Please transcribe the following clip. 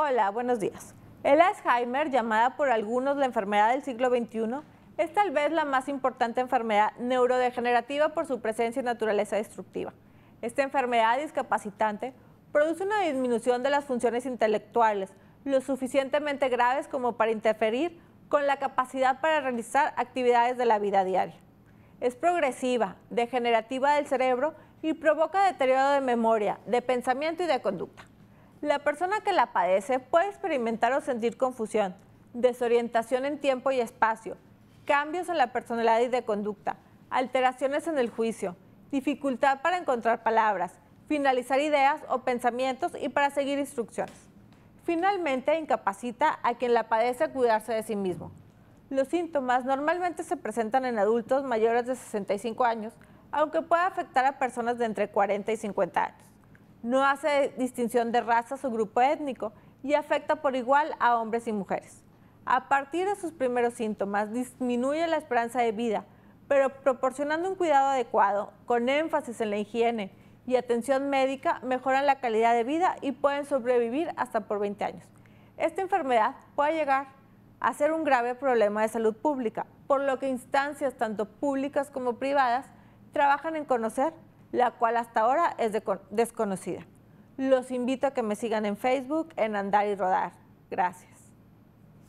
Hola, buenos días. El Alzheimer, llamada por algunos la enfermedad del siglo XXI, es tal vez la más importante enfermedad neurodegenerativa por su presencia y naturaleza destructiva. Esta enfermedad discapacitante produce una disminución de las funciones intelectuales, lo suficientemente graves como para interferir con la capacidad para realizar actividades de la vida diaria. Es progresiva, degenerativa del cerebro y provoca deterioro de memoria, de pensamiento y de conducta. La persona que la padece puede experimentar o sentir confusión, desorientación en tiempo y espacio, cambios en la personalidad y de conducta, alteraciones en el juicio, dificultad para encontrar palabras, finalizar ideas o pensamientos y para seguir instrucciones. Finalmente, incapacita a quien la padece a cuidarse de sí mismo. Los síntomas normalmente se presentan en adultos mayores de 65 años, aunque puede afectar a personas de entre 40 y 50 años no hace distinción de raza o grupo étnico y afecta por igual a hombres y mujeres. A partir de sus primeros síntomas disminuye la esperanza de vida, pero proporcionando un cuidado adecuado, con énfasis en la higiene y atención médica, mejoran la calidad de vida y pueden sobrevivir hasta por 20 años. Esta enfermedad puede llegar a ser un grave problema de salud pública, por lo que instancias tanto públicas como privadas trabajan en conocer la cual hasta ahora es desconocida. Los invito a que me sigan en Facebook en Andar y Rodar. Gracias.